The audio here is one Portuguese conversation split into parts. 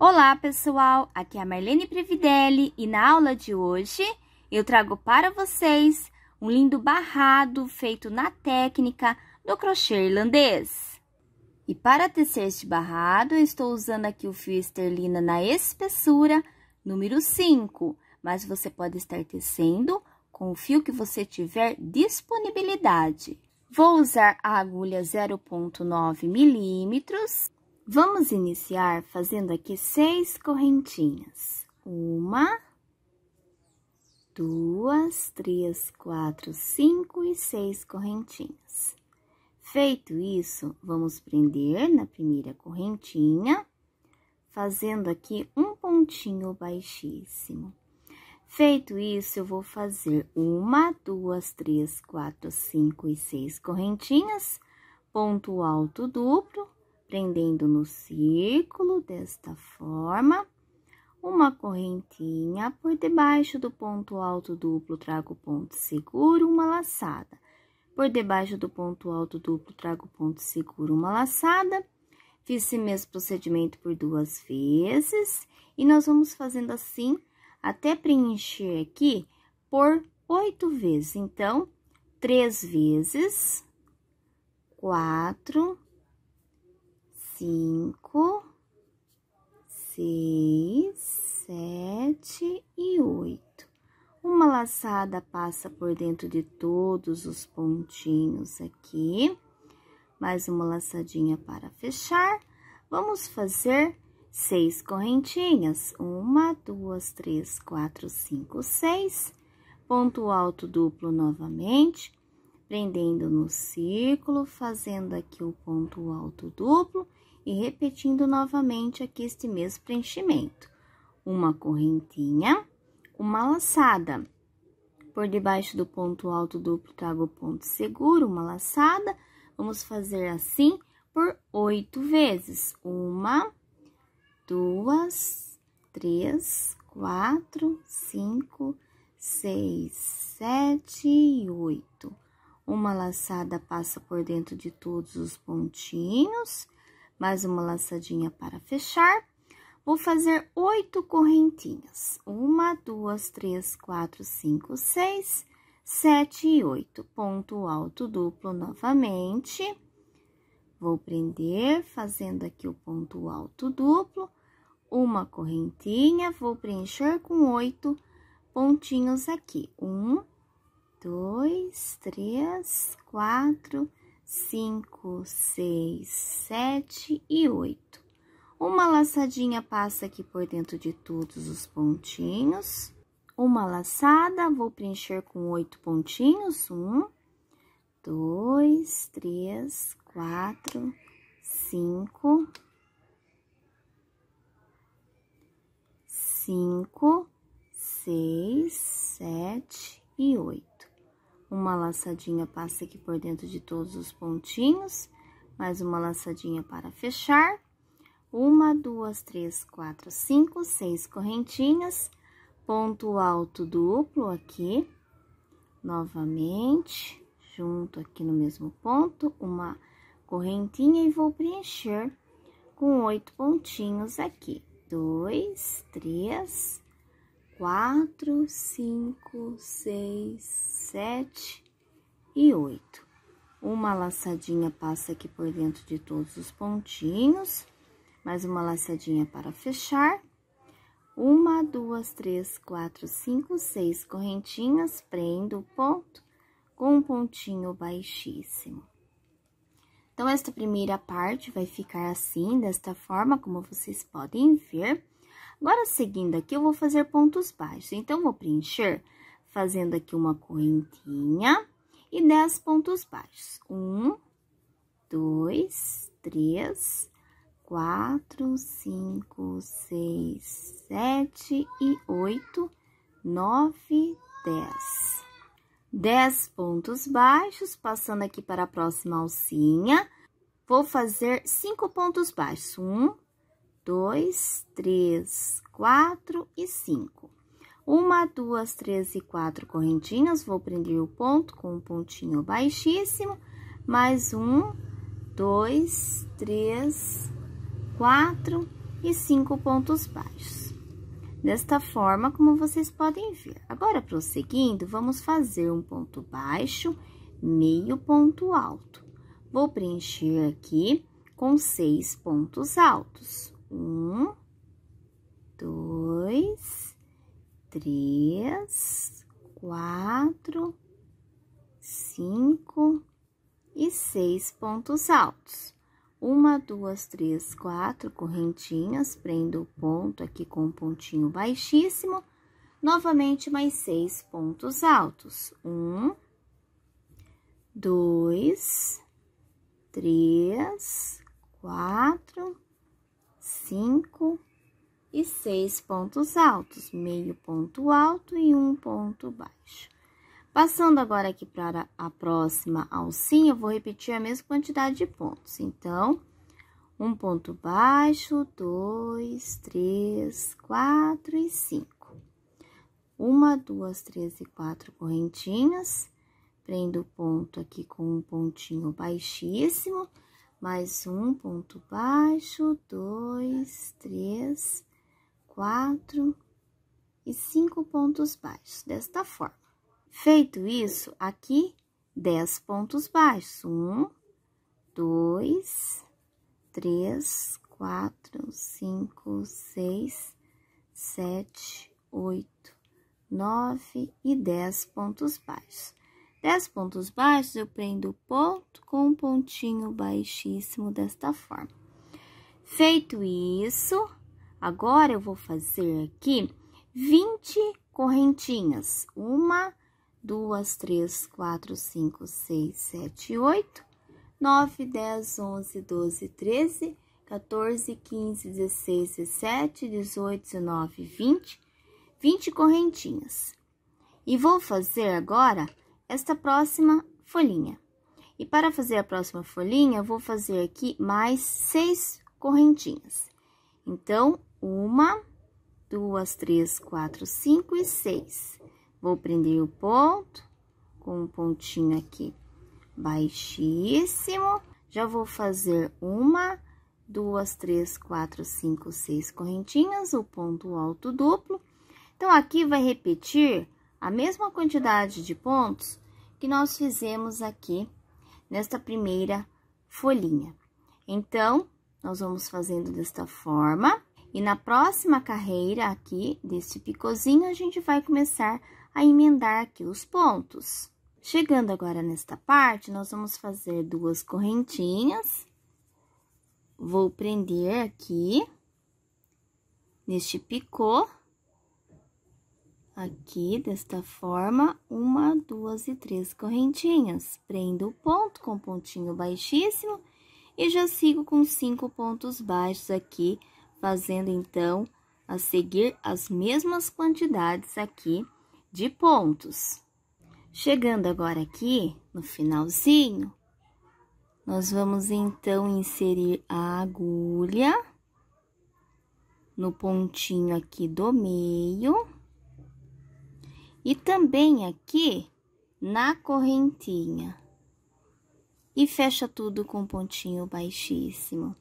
Olá, pessoal! Aqui é a Marlene Previdelli e na aula de hoje eu trago para vocês um lindo barrado feito na técnica do crochê irlandês. E para tecer este barrado, eu estou usando aqui o fio esterlina na espessura número 5, mas você pode estar tecendo com o fio que você tiver disponibilidade. Vou usar a agulha 0.9 milímetros Vamos iniciar fazendo aqui seis correntinhas. Uma, duas, três, quatro, cinco e seis correntinhas. Feito isso, vamos prender na primeira correntinha, fazendo aqui um pontinho baixíssimo. Feito isso, eu vou fazer uma, duas, três, quatro, cinco e seis correntinhas, ponto alto duplo, prendendo no círculo desta forma. Uma correntinha por debaixo do ponto alto duplo, trago ponto seguro, uma laçada. Por debaixo do ponto alto duplo, trago ponto seguro, uma laçada. Fiz esse mesmo procedimento por duas vezes e nós vamos fazendo assim até preencher aqui por oito vezes. Então, três vezes, quatro, cinco, seis, sete e oito. Uma laçada passa por dentro de todos os pontinhos aqui. Mais uma laçadinha para fechar. Vamos fazer seis correntinhas. Uma, duas, três, quatro, cinco, seis. Ponto alto duplo novamente prendendo no círculo, fazendo aqui o ponto alto duplo e repetindo novamente aqui este mesmo preenchimento. Uma correntinha, uma laçada. Por debaixo do ponto alto duplo, trago o ponto seguro, uma laçada. Vamos fazer assim por oito vezes. Uma, duas, três, quatro, cinco, seis, sete e oito. Uma laçada passa por dentro de todos os pontinhos mais uma laçadinha para fechar. Vou fazer oito correntinhas. Uma, duas, três, quatro, cinco, seis, sete e oito. Ponto alto duplo novamente. Vou prender fazendo aqui o ponto alto duplo. Uma correntinha, vou preencher com oito pontinhos aqui. Um, dois, três, quatro, cinco 5, 6, 7 e 8. Uma laçadinha passa aqui por dentro de todos os pontinhos. Uma laçada, vou preencher com oito pontinhos. Um, dois, três, quatro, cinco, cinco, seis, sete e oito uma laçadinha passa aqui por dentro de todos os pontinhos, mais uma laçadinha para fechar, uma, duas, três, quatro, cinco, seis correntinhas, ponto alto duplo aqui, novamente, junto aqui no mesmo ponto, uma correntinha e vou preencher com oito pontinhos aqui. Dois, três, quatro, cinco, seis, 7 e 8. Uma laçadinha passa aqui por dentro de todos os pontinhos, mais uma laçadinha para fechar. Uma, duas, três, quatro, cinco, seis correntinhas, prendo o ponto com um pontinho baixíssimo. Então, esta primeira parte vai ficar assim, desta forma, como vocês podem ver. Agora, seguindo aqui, eu vou fazer pontos baixos. Então, vou preencher fazendo aqui uma correntinha e 10 pontos baixos. Um, dois, três, quatro, cinco, seis, sete e oito, nove, dez. Dez pontos baixos, passando aqui para a próxima alcinha. Vou fazer cinco pontos baixos. Um, dois, três, quatro e cinco. Uma, duas, três e quatro correntinhas, vou prender o ponto com um pontinho baixíssimo, mais um, dois, três, quatro e cinco pontos baixos. Desta forma, como vocês podem ver. Agora, prosseguindo, vamos fazer um ponto baixo, meio ponto alto. Vou preencher aqui com seis pontos altos. Um, três, quatro, cinco e seis pontos altos. Uma, duas, três, quatro correntinhas, prendo o ponto aqui com um pontinho baixíssimo. Novamente, mais seis pontos altos. Um, dois, três, quatro, cinco e seis pontos altos, meio ponto alto e um ponto baixo. Passando agora aqui para a próxima alcinha, eu vou repetir a mesma quantidade de pontos. Então, um ponto baixo, dois, três, quatro e cinco. Uma, duas, três e quatro correntinhas. Prendo o ponto aqui com um pontinho baixíssimo, mais um ponto baixo, dois, três, quatro e cinco pontos baixos, desta forma. Feito isso, aqui, dez pontos baixos. Um, dois, três, quatro, cinco, seis, sete, oito, nove e dez pontos baixos. Dez pontos baixos, eu prendo o ponto com um pontinho baixíssimo desta forma. Feito isso, Agora, eu vou fazer aqui 20 correntinhas. Uma, duas, três, quatro, cinco, seis, sete, oito, nove, dez, onze, doze, treze, quatorze, quinze dezesseis sete dezoito dezenove, vinte 20 correntinhas. E vou fazer agora esta próxima folhinha. E para fazer a próxima folhinha, vou fazer aqui mais seis correntinhas. Então, uma, duas, três, quatro, cinco e seis. Vou prender o ponto com um pontinho aqui baixíssimo. Já vou fazer uma, duas, três, quatro, cinco, seis correntinhas, o ponto alto duplo. Então, aqui vai repetir a mesma quantidade de pontos que nós fizemos aqui nesta primeira folhinha. Então, nós vamos fazendo desta forma. E na próxima carreira aqui, deste picozinho, a gente vai começar a emendar aqui os pontos. Chegando agora nesta parte, nós vamos fazer duas correntinhas. Vou prender aqui, neste picô, aqui desta forma, uma, duas e três correntinhas. Prendo o ponto com pontinho baixíssimo e já sigo com cinco pontos baixos aqui, fazendo então a seguir as mesmas quantidades aqui de pontos. Chegando agora aqui no finalzinho, nós vamos então inserir a agulha no pontinho aqui do meio e também aqui na correntinha. E fecha tudo com pontinho baixíssimo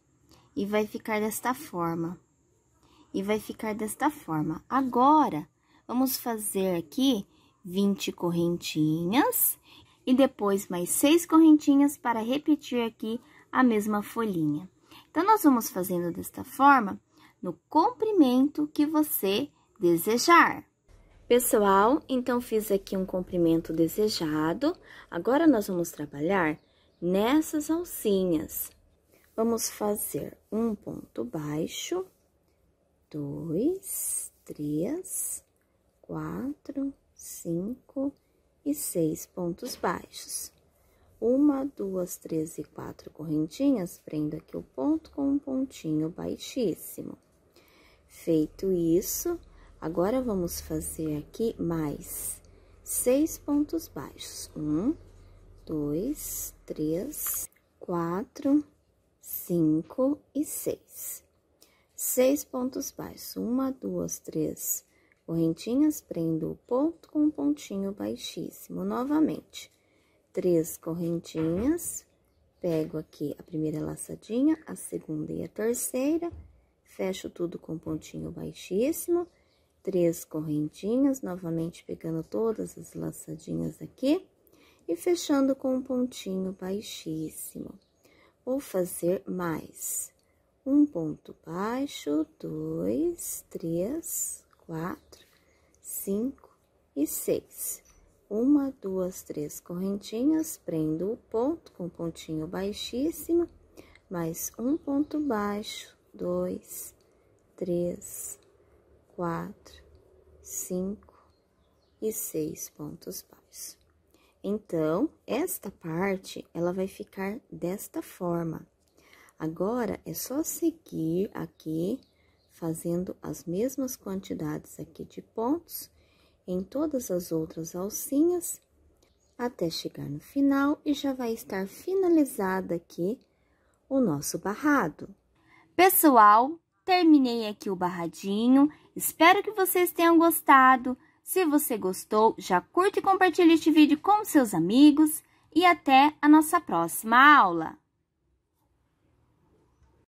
e vai ficar desta forma. E vai ficar desta forma. Agora, vamos fazer aqui 20 correntinhas e depois mais seis correntinhas para repetir aqui a mesma folhinha. Então, nós vamos fazendo desta forma no comprimento que você desejar. Pessoal, então fiz aqui um comprimento desejado. Agora, nós vamos trabalhar nessas alcinhas. Vamos fazer um ponto baixo, dois, três, quatro, cinco e seis pontos baixos. Uma, duas, três e quatro correntinhas, prendo aqui o ponto com um pontinho baixíssimo. Feito isso, agora vamos fazer aqui mais seis pontos baixos. Um, dois, três, quatro, 5 e 6. 6 pontos baixos, uma, duas, três correntinhas, prendo o ponto com um pontinho baixíssimo. Novamente, três correntinhas, pego aqui a primeira laçadinha, a segunda e a terceira, fecho tudo com um pontinho baixíssimo. três correntinhas, novamente pegando todas as laçadinhas aqui e fechando com um pontinho baixíssimo ou fazer mais. Um ponto baixo, dois, três, quatro, cinco e seis. Uma, duas, três correntinhas, prendo o ponto com pontinho baixíssimo, mais um ponto baixo, dois, três, quatro, cinco e seis pontos baixos. Então, esta parte, ela vai ficar desta forma. Agora, é só seguir aqui, fazendo as mesmas quantidades aqui de pontos em todas as outras alcinhas, até chegar no final e já vai estar finalizado aqui o nosso barrado. Pessoal, terminei aqui o barradinho, espero que vocês tenham gostado. Se você gostou, já curte e compartilhe este vídeo com seus amigos e até a nossa próxima aula!